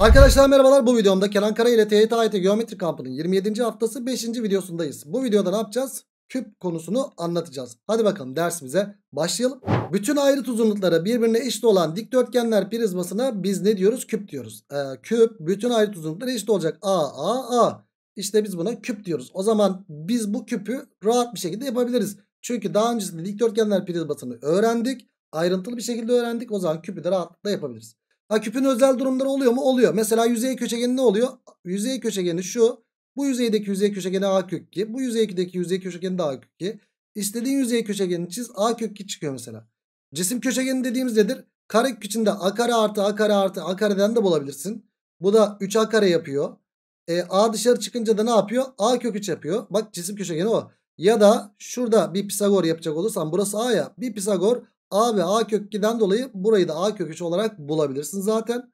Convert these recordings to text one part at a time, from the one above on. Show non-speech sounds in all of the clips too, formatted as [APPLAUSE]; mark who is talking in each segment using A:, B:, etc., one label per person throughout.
A: Arkadaşlar merhabalar bu videomda Kenan Kara ile TYT AYT Geometri Kampı'nın 27. haftası 5. videosundayız. Bu videoda ne yapacağız? Küp konusunu anlatacağız. Hadi bakalım dersimize başlayalım. Bütün ayrıt uzunluklara birbirine eşit olan dikdörtgenler prizmasına biz ne diyoruz? Küp diyoruz. Ee, küp bütün ayrıt uzunlukları eşit olacak. A, A, A. İşte biz buna küp diyoruz. O zaman biz bu küpü rahat bir şekilde yapabiliriz. Çünkü daha öncesinde dikdörtgenler prizmasını öğrendik. Ayrıntılı bir şekilde öğrendik. O zaman küpü de rahatlıkla yapabiliriz. Ha küpün özel durumları oluyor mu? Oluyor. Mesela yüzey köşegeni ne oluyor? Yüzey köşegeni şu. Bu yüzeydeki yüzey köşegeni A kök 2. Bu yüzeydeki yüzey köşegeni de A kök 2. İstediğin yüzey köşegenini çiz. A kök 2 çıkıyor mesela. Cisim köşegeni dediğimiz nedir? Kare içinde A kare artı A kare artı A kareden de bulabilirsin. Bu da 3A kare yapıyor. E, A dışarı çıkınca da ne yapıyor? A kök 3 yapıyor. Bak cisim köşegeni o. Ya da şurada bir Pisagor yapacak olursam burası A ya. Bir Pisagor A ve A kök 2'den dolayı burayı da A kök 3 olarak bulabilirsin zaten.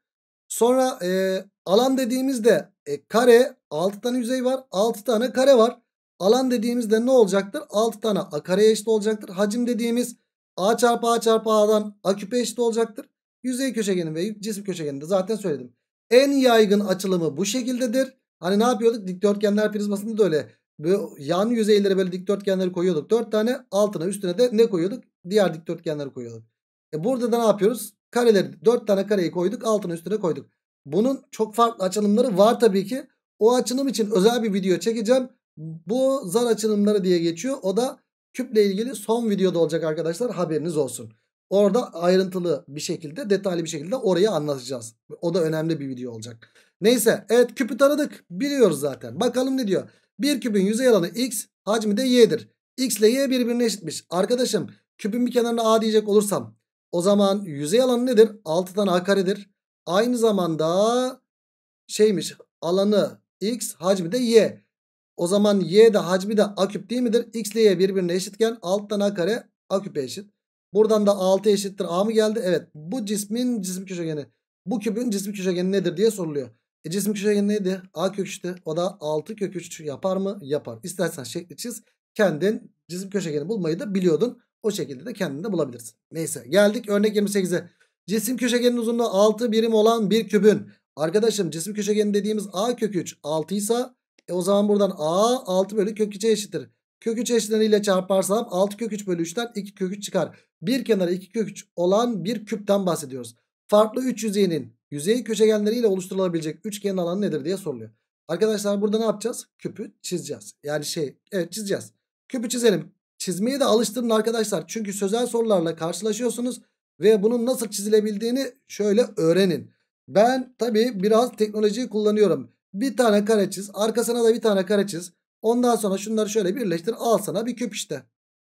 A: Sonra e, alan dediğimizde e, kare 6 tane yüzey var. 6 tane kare var. Alan dediğimizde ne olacaktır? 6 tane A kareye eşit olacaktır. Hacim dediğimiz A çarpı A çarpı A'dan A küpe eşit olacaktır. Yüzey köşegeni ve cisim köşegeni de zaten söyledim. En yaygın açılımı bu şekildedir. Hani ne yapıyorduk? Dikdörtgenler prizmasında da öyle. Böyle yan yüzeylere böyle dikdörtgenleri koyuyorduk. 4 tane altına üstüne de ne koyuyorduk? Diğer dikdörtgenleri koyalım. E burada da ne yapıyoruz? Kareleri 4 tane kareyi koyduk. Altına üstüne koyduk. Bunun çok farklı açılımları var tabii ki. O açılım için özel bir video çekeceğim. Bu zar açılımları diye geçiyor. O da küple ilgili son videoda olacak arkadaşlar. Haberiniz olsun. Orada ayrıntılı bir şekilde detaylı bir şekilde orayı anlatacağız. O da önemli bir video olacak. Neyse evet küpü taradık. biliyoruz zaten. Bakalım ne diyor. Bir küpün yüzey alanı x hacmi de y'dir. x ile y birbirine eşitmiş. Arkadaşım Küpün bir kenarına A diyecek olursam o zaman yüzey alanı nedir? 6 tane A karedir. Aynı zamanda şeymiş alanı X hacmi de Y. O zaman Y de hacmi de A küp değil midir? X ile Y birbirine eşitken 6 tane A kare A küpe eşit. Buradan da 6 eşittir A mı geldi? Evet bu cismin cisim köşegeni. Bu küpün cisim köşegeni nedir diye soruluyor. E cisim köşegeni neydi? A kök 3'tü. O da 6 kök 3 yapar mı? Yapar. İstersen şekli çiz. Kendin cisim köşegeni bulmayı da biliyordun. O şekilde de kendini de bulabilirsin. Neyse geldik örnek 28'e. Cisim köşegenin uzunluğu 6 birim olan bir kübün. Arkadaşım cisim köşegeni dediğimiz a kök 3 6 ise e o zaman buradan a 6 bölü kök 3'e eşittir. Kök 3 eşitleriyle çarparsam 6 kök 3 bölü 3'ten 2 kök 3 çıkar. Bir kenara 2 kök 3 olan bir küpten bahsediyoruz. Farklı 3 yüzeyinin yüzey köşegenleriyle oluşturulabilecek üçgenin alanı nedir diye soruluyor. Arkadaşlar burada ne yapacağız? Küpü çizeceğiz. Yani şey evet çizeceğiz. Küpü çizelim. Çizmeye de alıştırın arkadaşlar. Çünkü sözel sorularla karşılaşıyorsunuz. Ve bunun nasıl çizilebildiğini şöyle öğrenin. Ben tabii biraz teknolojiyi kullanıyorum. Bir tane kare çiz. Arkasına da bir tane kare çiz. Ondan sonra şunları şöyle birleştir. Al sana bir küp işte.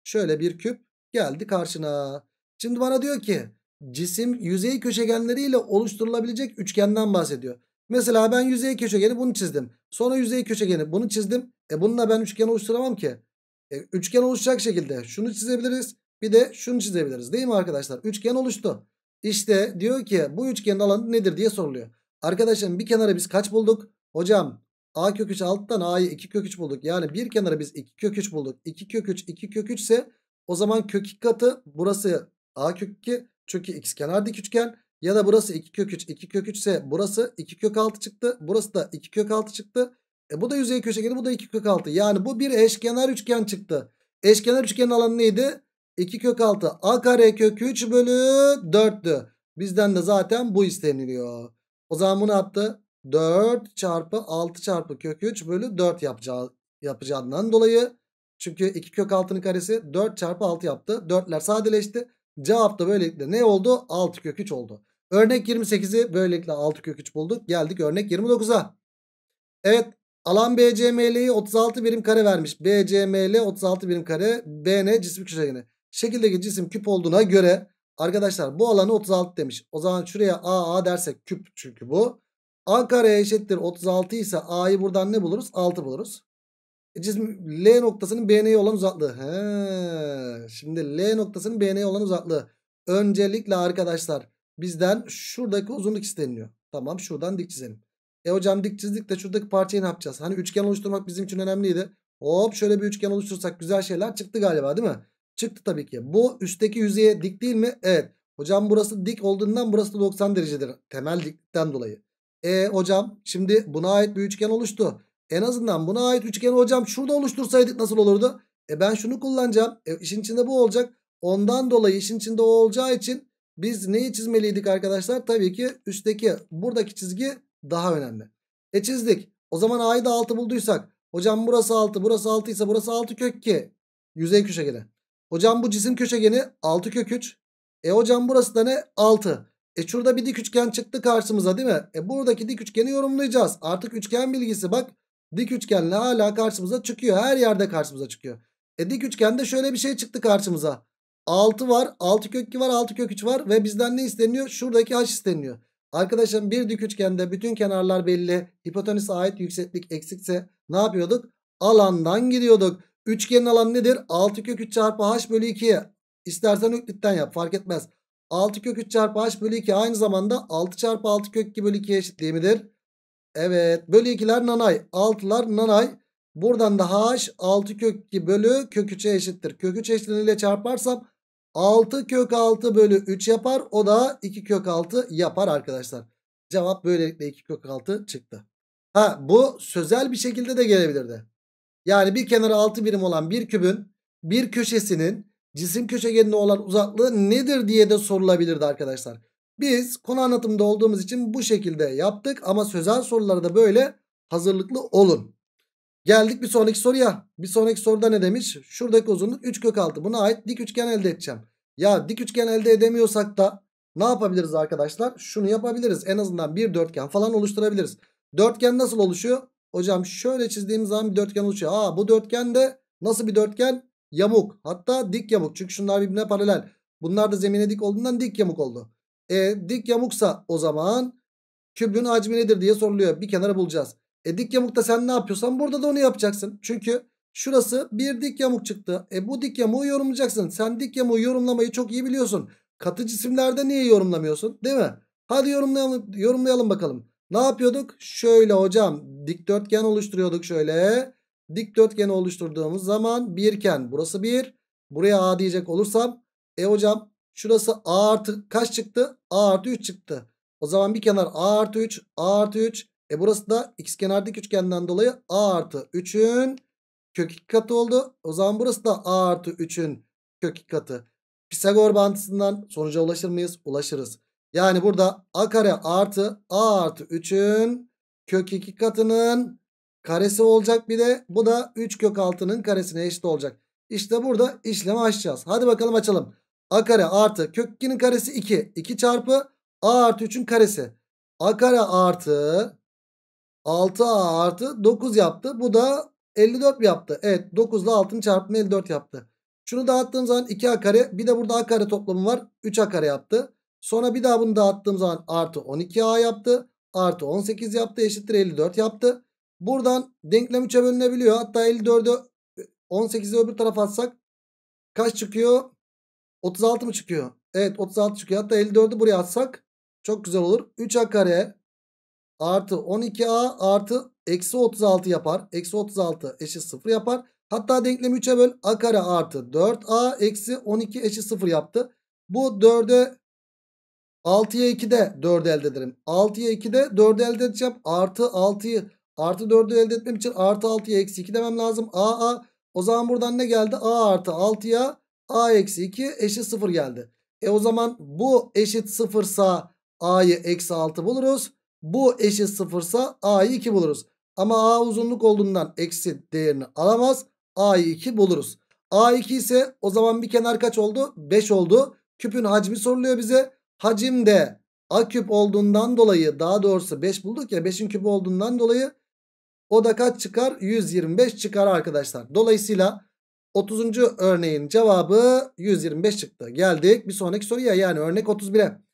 A: Şöyle bir küp geldi karşına. Şimdi bana diyor ki cisim yüzey köşegenleriyle oluşturulabilecek üçgenden bahsediyor. Mesela ben yüzey köşegeni bunu çizdim. Sonra yüzey köşegeni bunu çizdim. E bununla ben üçgen oluşturamam ki. E, üçgen oluşacak şekilde şunu çizebiliriz. Bir de şunu çizebiliriz değil mi arkadaşlar? Üçgen oluştu. İşte diyor ki bu üçgenin alanı nedir diye soruluyor. Arkadaşım bir kenara biz kaç bulduk? Hocam A kök 3 alttan A'yı 2 kök 3 bulduk. Yani bir kenara biz 2 kök 3 bulduk. 2 kök 3 2 kök 3 ise o zaman kök 2 katı burası A kök 2 çünkü x kenar dik üçgen. Ya da burası 2 kök 3 2 kök 3 ise burası 2 kök 6 çıktı. Burası da 2 kök 6 çıktı. E bu da yüzey köşegeni bu da 2 kök 6. Yani bu bir eşkenar üçgen çıktı. Eşkenar üçgenin alanı neydi? 2 kök 6. A kare kök 3 bölü 4'tü. Bizden de zaten bu isteniliyor. O zaman bunu attı. 4 çarpı 6 çarpı kök 3 bölü 4 yapacağı, yapacağından dolayı. Çünkü 2 kök 6'nın karesi 4 çarpı 6 yaptı. 4'ler sadeleşti. Cevap da böylelikle ne oldu? 6 kök 3 oldu. Örnek 28'i böylelikle 6 kök 3 bulduk. Geldik örnek 29'a. Evet Alan BCML'yi 36 birim kare vermiş. BCML 36 birim kare. BN cisim köşegeni. Şekildeki cisim küp olduğuna göre arkadaşlar bu alanı 36 demiş. O zaman şuraya AA dersek küp çünkü bu. A kare eşittir 36 ise A'yı buradan ne buluruz? 6 buluruz. E cisim L noktasının BN'ye olan uzaklığı. He. Şimdi L noktasının BN'ye olan uzaklığı. Öncelikle arkadaşlar bizden şuradaki uzunluk isteniyor. Tamam şuradan dik çizelim. E hocam dik çizdik de şuradaki parçayı ne yapacağız? Hani üçgen oluşturmak bizim için önemliydi. Hop şöyle bir üçgen oluştursak güzel şeyler çıktı galiba değil mi? Çıktı tabii ki. Bu üstteki yüzeye dik değil mi? Evet. Hocam burası dik olduğundan burası da 90 derecedir. Temel dikten dolayı. E hocam şimdi buna ait bir üçgen oluştu. En azından buna ait üçgeni hocam şurada oluştursaydık nasıl olurdu? E ben şunu kullanacağım. E işin içinde bu olacak. Ondan dolayı işin içinde o olacağı için biz neyi çizmeliydik arkadaşlar? Tabii ki üstteki buradaki çizgi daha önemli. E çizdik. O zaman A'yı da 6 bulduysak. Hocam burası 6 burası 6 ise burası 6 kök 2. Yüzey köşegeni. Hocam bu cisim köşegeni 6 kök 3. E hocam burası da ne? 6. E şurada bir dik üçgen çıktı karşımıza değil mi? E buradaki dik üçgeni yorumlayacağız. Artık üçgen bilgisi bak dik üçgenle hala karşımıza çıkıyor. Her yerde karşımıza çıkıyor. E dik üçgende şöyle bir şey çıktı karşımıza. 6 var 6 kök 2 var 6 kök 3 var ve bizden ne isteniyor? Şuradaki h isteniyor. Arkadaşım bir dik üçgende bütün kenarlar belli. Hipotenüse ait yükseklik eksikse ne yapıyorduk? Alandan gidiyorduk. Üçgenin alanı nedir? 6 kök 3 çarpı h bölü 2. İstersen Öklit'ten yap fark etmez. 6 kök 3 çarpı h bölü 2 aynı zamanda 6 çarpı 6 kök 2 bölü 2 eşit midir? Evet bölü 2'ler nanay 6'lar nanay. Buradan da h 6 kök 2 bölü kök 3'e eşittir. Kök 3 eşitliğiyle çarparsam 6 kök 6 bölü 3 yapar. O da 2 kök 6 yapar arkadaşlar. Cevap böylelikle 2 kök 6 çıktı. Ha bu sözel bir şekilde de gelebilirdi. Yani bir kenarı 6 birim olan bir kübün bir köşesinin cisim köşegenine olan uzaklığı nedir diye de sorulabilirdi arkadaşlar. Biz konu anlatımında olduğumuz için bu şekilde yaptık ama sözel sorularda böyle hazırlıklı olun. Geldik bir sonraki soruya. Bir sonraki soruda ne demiş? Şuradaki uzunluk 3 kök 6. Buna ait dik üçgen elde edeceğim. Ya dik üçgen elde edemiyorsak da ne yapabiliriz arkadaşlar? Şunu yapabiliriz. En azından bir dörtgen falan oluşturabiliriz. Dörtgen nasıl oluşuyor? Hocam şöyle çizdiğimiz zaman bir dörtgen oluşuyor. Aa bu dörtgen de nasıl bir dörtgen? Yamuk. Hatta dik yamuk. Çünkü şunlar birbirine paralel. Bunlar da zemine dik olduğundan dik yamuk oldu. E dik yamuksa o zaman kübün hacmi nedir diye soruluyor. Bir kenara bulacağız. E dik yamukta sen ne yapıyorsan burada da onu yapacaksın. Çünkü şurası bir dik yamuk çıktı. E bu dik yamuğu yorumlayacaksın. Sen dik yamuğu yorumlamayı çok iyi biliyorsun. Katı cisimlerde niye yorumlamıyorsun değil mi? Hadi yorumlayalım, yorumlayalım bakalım. Ne yapıyorduk? Şöyle hocam dikdörtgen oluşturuyorduk şöyle. Dikdörtgeni oluşturduğumuz zaman birken burası bir. Buraya A diyecek olursam. E hocam şurası A artı kaç çıktı? A artı 3 çıktı. O zaman bir kenar A artı 3, A artı 3. E burası da x kenardaki üçgenden dolayı a artı 3'ün kök iki katı oldu. O zaman burası da a artı 3'ün kök iki katı. Pisagor bantısından sonuca ulaşır mıyız? Ulaşırız. Yani burada a kare artı a artı 3'ün kök iki katının karesi olacak bir de bu da 3 kök altının karesine eşit olacak. İşte burada işlemi açacağız. Hadi bakalım açalım. a kare artı kök 2'nin karesi 2. 2 çarpı a artı 3'ün karesi. a kare artı 6A artı 9 yaptı. Bu da 54 yaptı. Evet 9 ile 6'nın çarpımı 54 yaptı. Şunu dağıttığım zaman 2A kare bir de burada A kare toplamı var. 3A kare yaptı. Sonra bir daha bunu dağıttığım zaman artı 12A yaptı. Artı 18 yaptı eşittir 54 yaptı. Buradan denklem 3'e bölünebiliyor. Hatta 54'ü 18'i öbür tarafa atsak kaç çıkıyor? 36 mı çıkıyor? Evet 36 çıkıyor. Hatta 54'ü buraya atsak çok güzel olur. 3A kare artı 12a artı eksi 36 yapar. Eksi 36 eşit 0 yapar. Hatta denklemi 3'e böl. a kare artı 4a eksi 12 eşit 0 yaptı. Bu 4'e 6'ya 2'de 4 elde ederim. 6'ya 2'de 4 elde edeceğim. Artı 6'yı artı 4'ü elde etmem için artı 6'ya eksi 2 demem lazım. a a o zaman buradan ne geldi? a artı 6'ya a eksi 2 eşit 0 geldi. E o zaman bu eşit 0 a'yı eksi 6 buluruz. Bu eşit sıfırsa A'yı 2 buluruz. Ama A uzunluk olduğundan eksi değerini alamaz. A'yı 2 buluruz. A2 ise o zaman bir kenar kaç oldu? 5 oldu. Küpün hacmi soruluyor bize. Hacim de A küp olduğundan dolayı daha doğrusu 5 bulduk ya 5'in küpü olduğundan dolayı o da kaç çıkar? 125 çıkar arkadaşlar. Dolayısıyla 30. örneğin cevabı 125 çıktı. Geldik bir sonraki soruya yani örnek 31'e.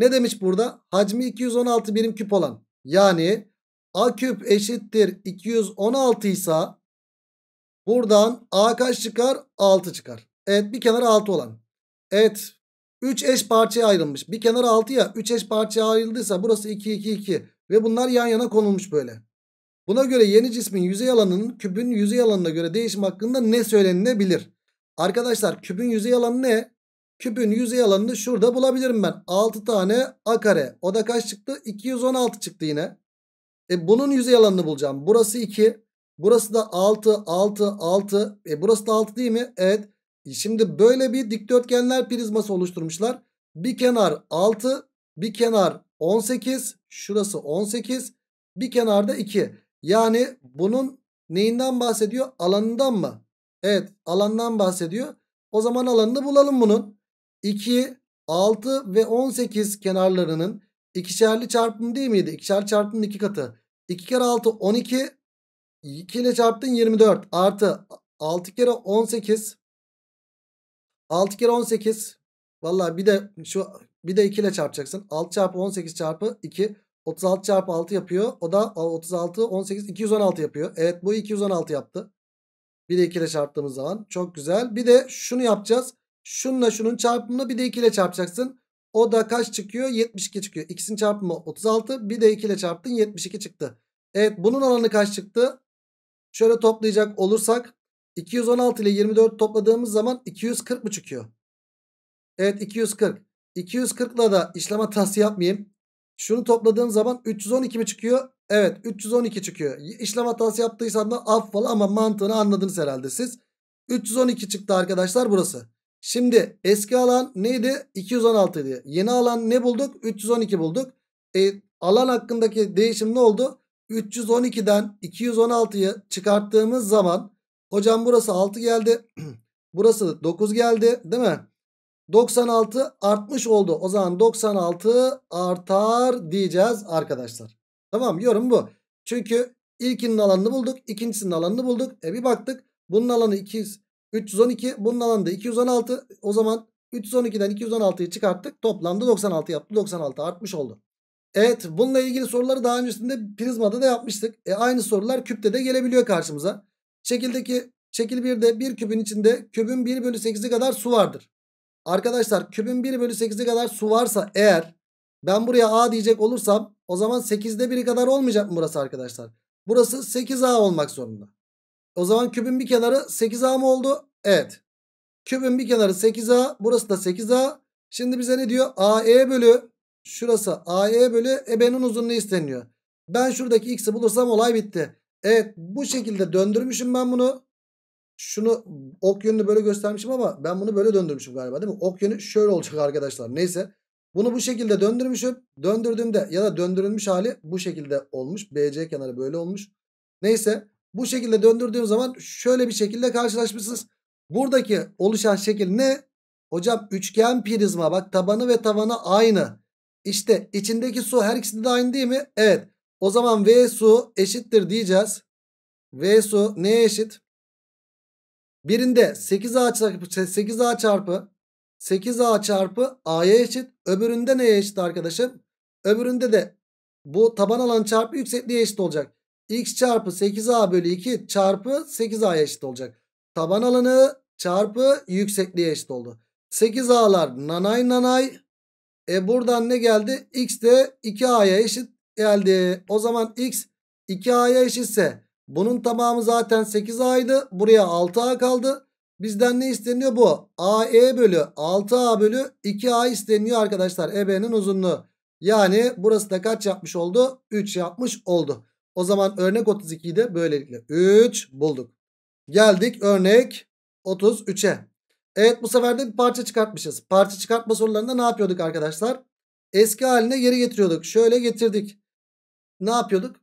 A: Ne demiş burada? Hacmi 216 birim küp olan. Yani A küp eşittir 216 ise buradan A kaç çıkar? 6 çıkar. Evet bir kenara 6 olan. Evet 3 eş parçaya ayrılmış. Bir kenara 6 ya 3 eş parçaya ayrıldıysa burası 2 2 2 ve bunlar yan yana konulmuş böyle. Buna göre yeni cismin yüzey alanının küpün yüzey alanına göre değişim hakkında ne söylenilebilir? Arkadaşlar küpün yüzey alanı ne? Küpün yüzey alanını şurada bulabilirim ben. 6 tane a kare. O da kaç çıktı? 216 çıktı yine. E bunun yüzey alanını bulacağım. Burası 2. Burası da 6, 6, 6. E burası da 6 değil mi? Evet. E şimdi böyle bir dikdörtgenler prizması oluşturmuşlar. Bir kenar 6, bir kenar 18. Şurası 18. Bir kenar da 2. Yani bunun neyinden bahsediyor? Alanından mı? Evet alandan bahsediyor. O zaman alanını bulalım bunun. 2, 6 ve 18 kenarlarının ikişerli çarpımı değil miydi? İkişerli çarpımın iki katı. 2 kere 6 12 2 ile çarptın 24 artı 6 kere 18 6 kere 18 Valla bir de şu bir de 2 ile çarpacaksın. 6 çarpı 18 çarpı 2 36 çarpı 6 yapıyor. O da 36 18 216 yapıyor. Evet bu 216 yaptı. Bir de 2 ile çarptığımız zaman çok güzel. Bir de şunu yapacağız. Şununla şunun çarpımını bir de 2 ile çarpacaksın. O da kaç çıkıyor? 72 çıkıyor. İkisinin çarpımı 36. Bir de 2 ile çarptın 72 çıktı. Evet bunun alanı kaç çıktı? Şöyle toplayacak olursak 216 ile 24 topladığımız zaman 240 mı çıkıyor? Evet 240. 240 ile de işlem hatası yapmayayım. Şunu topladığım zaman 312 mi çıkıyor? Evet 312 çıkıyor. İşlem hatası yaptıysan da affola ama mantığını anladınız herhalde siz. 312 çıktı arkadaşlar burası. Şimdi eski alan neydi? 216 diye. Yeni alan ne bulduk? 312 bulduk. E, alan hakkındaki değişim ne oldu? 312'den 216'yı çıkarttığımız zaman hocam burası 6 geldi. [CLEARS THROAT] burası 9 geldi değil mi? 96 artmış oldu. O zaman 96 artar diyeceğiz arkadaşlar. Tamam yorum bu. Çünkü ilkinin alanını bulduk. ikincisinin alanını bulduk. E bir baktık. Bunun alanı 200. 312 bunun alanında 216. O zaman 312'den 216'yı çıkarttık. Toplamda 96 yaptı. 96 artmış oldu. Evet bununla ilgili soruları daha öncesinde prizmada da yapmıştık. E, aynı sorular küpte de gelebiliyor karşımıza. Şekildeki şekil 1'de bir küpün içinde küpün 1 bölü 8'i kadar su vardır. Arkadaşlar küpün 1 bölü 8'i kadar su varsa eğer ben buraya A diyecek olursam o zaman 8'de 1'i kadar olmayacak mı burası arkadaşlar? Burası 8A olmak zorunda. O zaman kübün bir kenarı 8A mı oldu? Evet. Kübün bir kenarı 8A. Burası da 8A. Şimdi bize ne diyor? AE bölü şurası AE bölü ebenin uzunluğu isteniyor. Ben şuradaki x'i bulursam olay bitti. Evet bu şekilde döndürmüşüm ben bunu. Şunu ok yönünü böyle göstermişim ama ben bunu böyle döndürmüşüm galiba değil mi? Ok yönü şöyle olacak arkadaşlar. Neyse. Bunu bu şekilde döndürmüşüm. Döndürdüğümde ya da döndürülmüş hali bu şekilde olmuş. BC kenarı böyle olmuş. Neyse. Bu şekilde döndürdüğün zaman şöyle bir şekilde karşılaşmışsınız. Buradaki oluşan şekil ne? Hocam üçgen prizma bak tabanı ve tavanı aynı. İşte içindeki su her ikisinde de aynı değil mi? Evet. O zaman V su eşittir diyeceğiz. V su neye eşit? Birinde 8A çarpı 8A şey, çarpı 8A çarpı A'ya eşit. Öbüründe neye eşit arkadaşım? Öbüründe de bu taban alan çarpı yüksekliğe eşit olacak x çarpı 8a bölü 2 çarpı 8 a eşit olacak. Taban alanı çarpı yüksekliğe eşit oldu. 8a'lar nanay nanay. E buradan ne geldi? x de 2a'ya eşit geldi. O zaman x 2a'ya eşitse bunun tamamı zaten 8a'ydı. Buraya 6a kaldı. Bizden ne isteniyor bu? AE bölü 6A bölü 2A isteniyor arkadaşlar. EB'nin uzunluğu. Yani burası da kaç yapmış oldu? 3 yapmış oldu. O zaman örnek 32'yi de böylelikle 3 bulduk. Geldik örnek 33'e. Evet bu sefer de bir parça çıkartmışız. Parça çıkartma sorularında ne yapıyorduk arkadaşlar? Eski haline geri getiriyorduk. Şöyle getirdik. Ne yapıyorduk?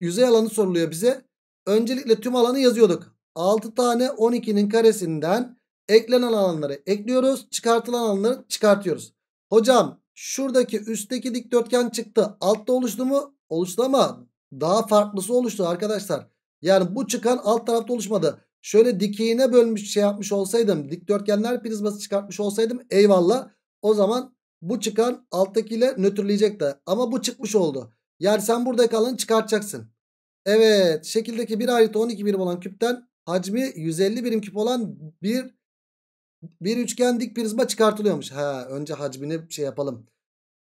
A: Yüzey alanı soruluyor bize. Öncelikle tüm alanı yazıyorduk. 6 tane 12'nin karesinden eklenen alanları ekliyoruz. Çıkartılan alanları çıkartıyoruz. Hocam şuradaki üstteki dikdörtgen çıktı. Altta oluştu mu? Oluştu ama daha farklısı oluştu arkadaşlar. Yani bu çıkan alt tarafta oluşmadı. Şöyle dikeyine bölmüş şey yapmış olsaydım dikdörtgenler prizması çıkartmış olsaydım eyvallah. O zaman bu çıkan alttakiyle nötrleyecekti. Ama bu çıkmış oldu. Yani sen burada kalın çıkartacaksın. Evet şekildeki bir ayrıtı 12 birim olan küpten hacmi 150 birim küp olan bir bir üçgen dik prizma çıkartılıyormuş. Ha önce hacmini şey yapalım.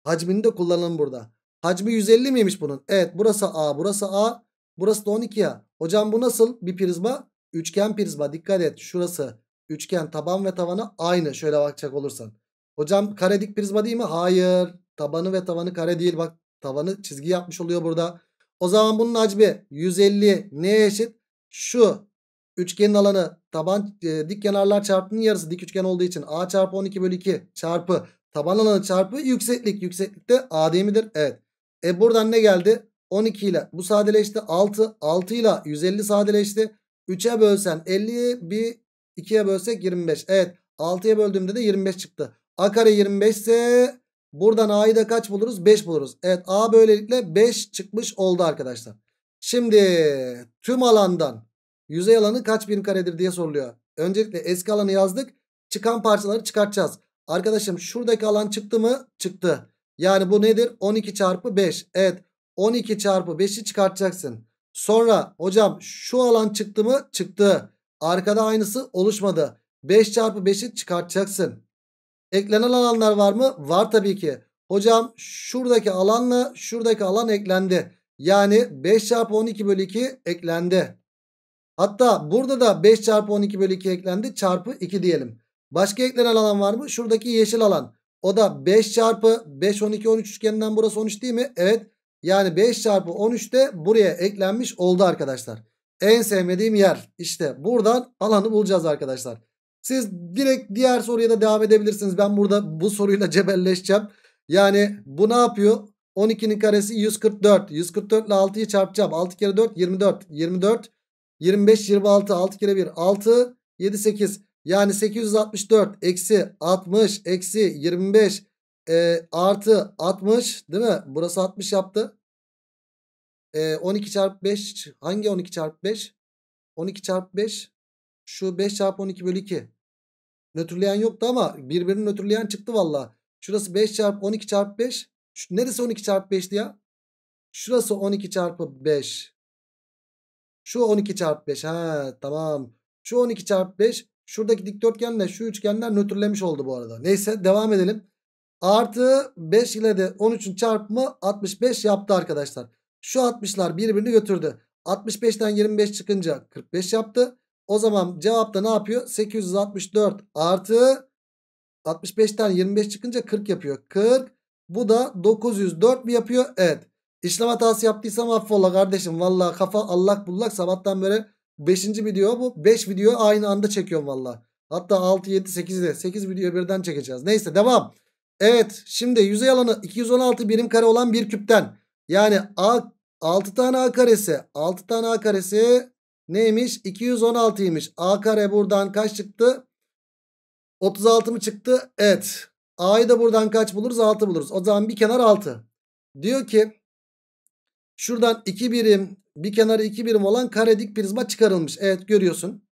A: Hacmini de kullanalım burada. Hacmi 150 miymiş bunun? Evet burası A burası A burası da 12 ya. Hocam bu nasıl bir prizma? Üçgen prizma dikkat et şurası üçgen taban ve tavanı aynı şöyle bakacak olursan. Hocam kare dik prizma değil mi? Hayır tabanı ve tavanı kare değil bak tavanı çizgi yapmış oluyor burada. O zaman bunun hacmi 150 neye eşit? Şu üçgenin alanı taban e, dik kenarlar çarpının yarısı dik üçgen olduğu için A çarpı 12 bölü 2 çarpı taban alanı çarpı yükseklik. Yükseklik de A değil midir? Evet. E buradan ne geldi? 12 ile bu sadeleşti. 6. 6 ile 150 sadeleşti. 3'e bölsen 50'yi bir 2'ye bölsek 25. Evet 6'ya böldüğümde de 25 çıktı. A kare 25 ise buradan A'yı da kaç buluruz? 5 buluruz. Evet A böylelikle 5 çıkmış oldu arkadaşlar. Şimdi tüm alandan yüzey alanı kaç birim karedir diye soruluyor. Öncelikle eski alanı yazdık. Çıkan parçaları çıkartacağız. Arkadaşım şuradaki alan çıktı mı? Çıktı. Yani bu nedir? 12 çarpı 5. Evet 12 çarpı 5'i çıkartacaksın. Sonra hocam şu alan çıktı mı? Çıktı. Arkada aynısı oluşmadı. 5 çarpı 5'i çıkartacaksın. Eklenen alanlar var mı? Var tabii ki. Hocam şuradaki alanla şuradaki alan eklendi. Yani 5 çarpı 12 bölü 2 eklendi. Hatta burada da 5 çarpı 12 bölü 2 eklendi. Çarpı 2 diyelim. Başka eklenen alan var mı? Şuradaki yeşil alan. O da 5 çarpı 5 12 13 üçgeninden burası 13 değil mi? Evet. Yani 5 çarpı 13 de buraya eklenmiş oldu arkadaşlar. En sevmediğim yer. İşte buradan alanı bulacağız arkadaşlar. Siz direkt diğer soruya da devam edebilirsiniz. Ben burada bu soruyla cebelleşeceğim. Yani bu ne yapıyor? 12'nin karesi 144. 144 ile 6'yı çarpacağım. 6 kere 4 24. 24 25 26 6 kere 1 6 7 8. Yani 864 eksi 60 eksi 25 e, artı 60 değil mi? Burası 60 yaptı. E, 12 çarpı 5 hangi 12 çarpı 5? 12 çarpı 5 şu 5 çarpı 12 bölü 2. Nötrleyen yoktu ama birbirini nötrleyen çıktı valla. Şurası 5 çarpı 12 çarpı 5. Şu, neresi 12 çarpı 5'ti ya? Şurası 12 çarpı 5. Şu 12 çarpı 5. Ha tamam. Şu 12 çarpı 5. Şuradaki dikdörtgenle şu üçgenler nötrlemiş oldu bu arada. Neyse devam edelim. Artı 5 ile de 13'ün çarpımı 65 yaptı arkadaşlar. Şu 60'lar birbirini götürdü. 65'ten 25 çıkınca 45 yaptı. O zaman cevapta ne yapıyor? 864 artı 65'ten 25 çıkınca 40 yapıyor. 40 bu da 904 mi yapıyor? Evet. İşlem hatası yaptıysam affola kardeşim. Valla kafa allak bullak sabahtan böyle Beşinci video bu. Beş video aynı anda çekiyorum valla. Hatta 6, 7, 8 de 8 video birden çekeceğiz. Neyse devam. Evet şimdi yüzey alanı 216 birim kare olan bir küpten. Yani A 6 tane A karesi. 6 tane A karesi neymiş? 216'ymış. A kare buradan kaç çıktı? 36 mı çıktı? Evet. A'yı da buradan kaç buluruz? 6 buluruz. O zaman bir kenar 6. Diyor ki şuradan 2 birim bir kenarı 2 birim olan kare dik prizma çıkarılmış. Evet görüyorsun.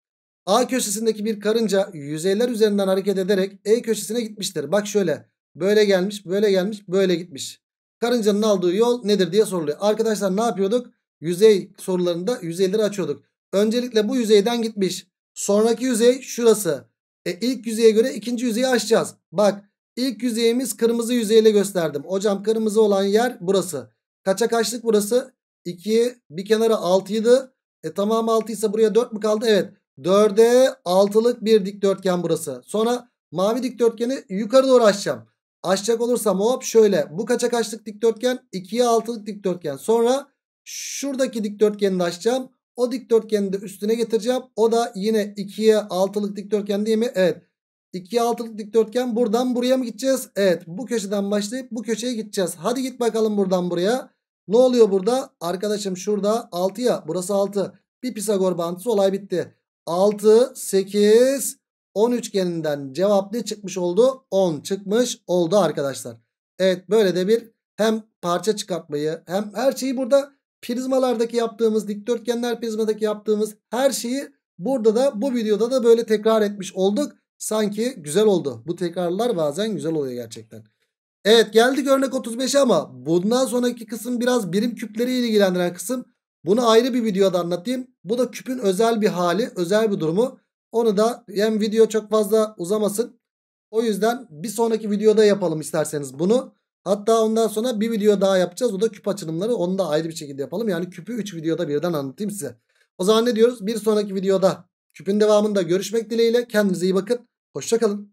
A: A köşesindeki bir karınca yüzeyler üzerinden hareket ederek E köşesine gitmiştir. Bak şöyle böyle gelmiş böyle gelmiş böyle gitmiş. Karıncanın aldığı yol nedir diye soruluyor. Arkadaşlar ne yapıyorduk? Yüzey sorularında yüzeyleri açıyorduk. Öncelikle bu yüzeyden gitmiş. Sonraki yüzey şurası. E ilk yüzeye göre ikinci yüzeyi açacağız. Bak ilk yüzeyimiz kırmızı yüzeyle gösterdim. Hocam kırmızı olan yer burası. Kaça kaçlık burası? 2 bir kenarı 6'ydı. E tamam 6 ise buraya 4 mü kaldı? Evet. 4'e 6'lık bir dikdörtgen burası. Sonra mavi dikdörtgeni yukarı doğru açacağım. Açacak olursam hop şöyle. Bu kaça kaçlık dikdörtgen? 2'ye 6'lık dikdörtgen. Sonra şuradaki dikdörtgeni de açacağım. O dikdörtgeni de üstüne getireceğim. O da yine 2'ye 6'lık dikdörtgen değil mi? Evet. 2'ye 6'lık dikdörtgen buradan buraya mı gideceğiz? Evet. Bu köşeden başlayıp bu köşeye gideceğiz. Hadi git bakalım buradan buraya. Ne oluyor burada? Arkadaşım şurada 6 ya. Burası 6. Bir Pisagor bağıntısı olay bitti. 6, 8, 10 üçgeninden cevap ne çıkmış oldu? 10 çıkmış oldu arkadaşlar. Evet böyle de bir hem parça çıkartmayı hem her şeyi burada prizmalardaki yaptığımız dikdörtgenler prizmadaki yaptığımız her şeyi burada da bu videoda da böyle tekrar etmiş olduk. Sanki güzel oldu. Bu tekrarlar bazen güzel oluyor gerçekten. Evet geldik örnek 35'e ama bundan sonraki kısım biraz birim küpleri ilgilendiren kısım. Bunu ayrı bir videoda anlatayım. Bu da küpün özel bir hali, özel bir durumu. Onu da hem video çok fazla uzamasın. O yüzden bir sonraki videoda yapalım isterseniz bunu. Hatta ondan sonra bir video daha yapacağız. O da küp açılımları. Onu da ayrı bir şekilde yapalım. Yani küpü 3 videoda birden anlatayım size. O zaman ne diyoruz? Bir sonraki videoda küpün devamında görüşmek dileğiyle. Kendinize iyi bakın. Hoşçakalın.